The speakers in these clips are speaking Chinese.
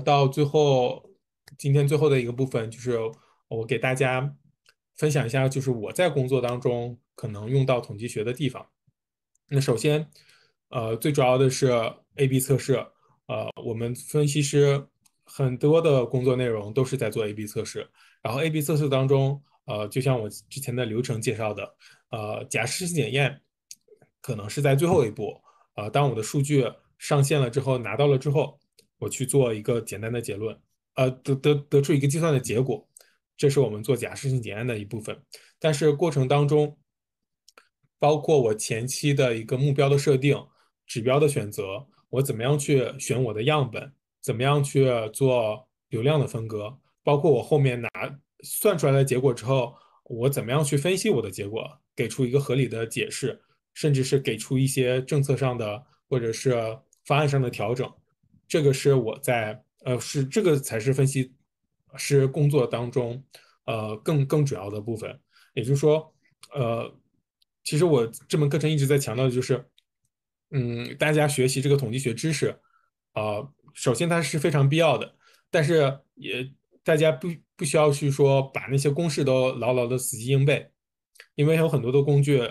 到最后，今天最后的一个部分就是我给大家分享一下，就是我在工作当中可能用到统计学的地方。那首先，呃，最主要的是 A/B 测试，呃，我们分析师很多的工作内容都是在做 A/B 测试。然后 A/B 测试当中，呃，就像我之前的流程介绍的，呃，假设检验可能是在最后一步，呃，当我的数据上线了之后，拿到了之后。我去做一个简单的结论，呃，得得得出一个计算的结果，这是我们做假设性检验的一部分。但是过程当中，包括我前期的一个目标的设定、指标的选择，我怎么样去选我的样本，怎么样去做流量的分割，包括我后面拿算出来的结果之后，我怎么样去分析我的结果，给出一个合理的解释，甚至是给出一些政策上的或者是方案上的调整。这个是我在呃，是这个才是分析，是工作当中，呃，更更主要的部分。也就是说，呃，其实我这门课程一直在强调的就是，嗯，大家学习这个统计学知识，呃，首先它是非常必要的，但是也大家不不需要去说把那些公式都牢牢的死记硬背，因为有很多的工具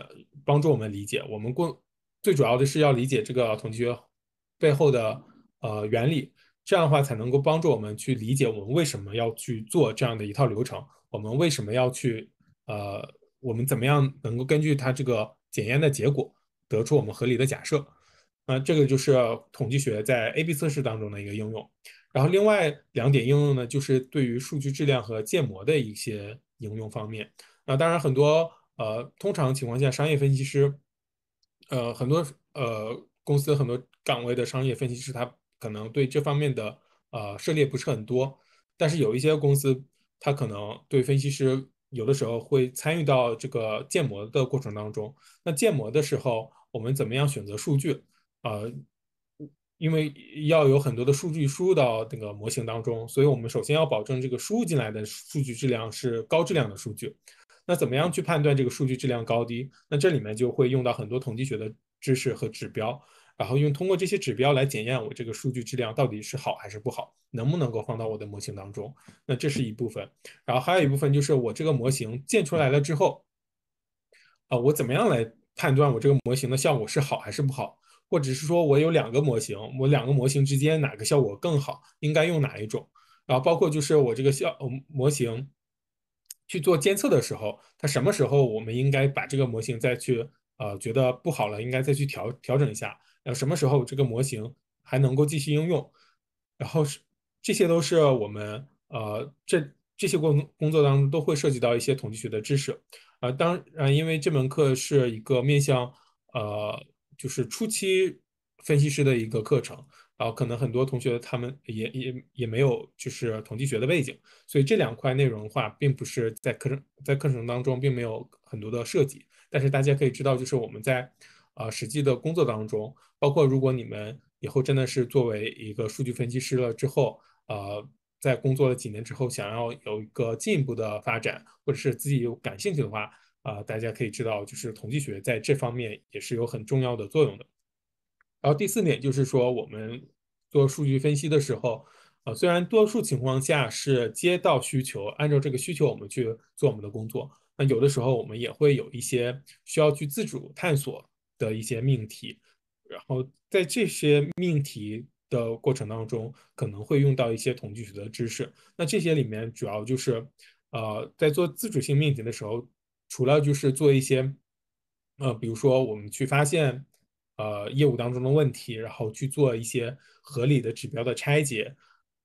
帮助我们理解。我们过最主要的是要理解这个统计学背后的。呃，原理这样的话才能够帮助我们去理解我们为什么要去做这样的一套流程，我们为什么要去呃，我们怎么样能够根据它这个检验的结果得出我们合理的假设？那这个就是统计学在 A/B 测试当中的一个应用。然后另外两点应用呢，就是对于数据质量和建模的一些应用方面。那当然很多呃，通常情况下商业分析师，呃，很多呃公司很多岗位的商业分析师他。可能对这方面的呃涉猎不是很多，但是有一些公司，它可能对分析师有的时候会参与到这个建模的过程当中。那建模的时候，我们怎么样选择数据？呃，因为要有很多的数据输入到那个模型当中，所以我们首先要保证这个输入进来的数据质量是高质量的数据。那怎么样去判断这个数据质量高低？那这里面就会用到很多统计学的知识和指标。然后用通过这些指标来检验我这个数据质量到底是好还是不好，能不能够放到我的模型当中？那这是一部分。然后还有一部分就是我这个模型建出来了之后，啊，我怎么样来判断我这个模型的效果是好还是不好？或者是说我有两个模型，我两个模型之间哪个效果更好，应该用哪一种？然后包括就是我这个效模型去做监测的时候，它什么时候我们应该把这个模型再去呃觉得不好了，应该再去调调整一下。呃，什么时候这个模型还能够继续应用？然后是，这些都是我们呃，这这些工工作当中都会涉及到一些统计学的知识。呃，当然，因为这门课是一个面向呃，就是初期分析师的一个课程，然后可能很多同学他们也也也没有就是统计学的背景，所以这两块内容的话，并不是在课程在课程当中并没有很多的设计。但是大家可以知道，就是我们在。啊，实际的工作当中，包括如果你们以后真的是作为一个数据分析师了之后，呃，在工作了几年之后，想要有一个进一步的发展，或者是自己有感兴趣的话，啊，大家可以知道，就是统计学在这方面也是有很重要的作用的。然后第四点就是说，我们做数据分析的时候，啊，虽然多数情况下是接到需求，按照这个需求我们去做我们的工作，那有的时候我们也会有一些需要去自主探索。的一些命题，然后在这些命题的过程当中，可能会用到一些统计学的知识。那这些里面主要就是，呃，在做自主性命题的时候，除了就是做一些，呃，比如说我们去发现，呃，业务当中的问题，然后去做一些合理的指标的拆解，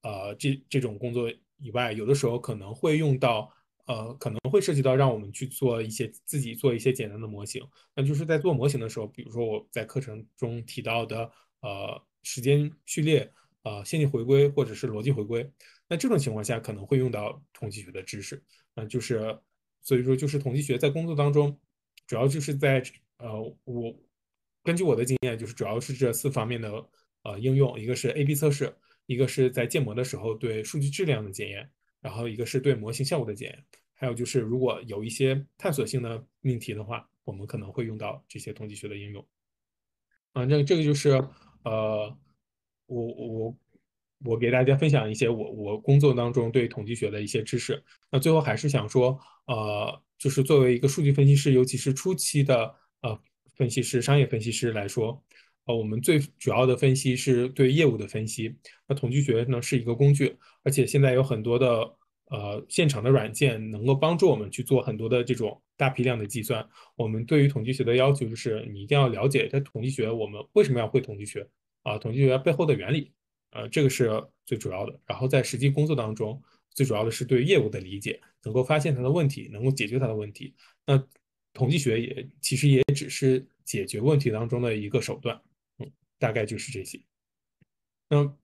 呃，这这种工作以外，有的时候可能会用到。呃，可能会涉及到让我们去做一些自己做一些简单的模型，那就是在做模型的时候，比如说我在课程中提到的，呃，时间序列，呃，线性回归或者是逻辑回归，那这种情况下可能会用到统计学的知识，那就是所以说就是统计学在工作当中，主要就是在呃，我根据我的经验，就是主要是这四方面的呃应用，一个是 A/B 测试，一个是在建模的时候对数据质量的检验。然后一个是对模型效果的检验，还有就是如果有一些探索性的命题的话，我们可能会用到这些统计学的应用。啊，那这个就是呃，我我我给大家分享一些我我工作当中对统计学的一些知识。那最后还是想说，呃，就是作为一个数据分析师，尤其是初期的呃分析师、商业分析师来说。我们最主要的分析是对业务的分析。那统计学呢，是一个工具，而且现在有很多的呃现场的软件能够帮助我们去做很多的这种大批量的计算。我们对于统计学的要求就是，你一定要了解在统计学我们为什么要会统计学啊？统计学背后的原理，呃，这个是最主要的。然后在实际工作当中，最主要的是对业务的理解，能够发现它的问题，能够解决它的问题。那统计学也其实也只是解决问题当中的一个手段。大概就是这些。嗯。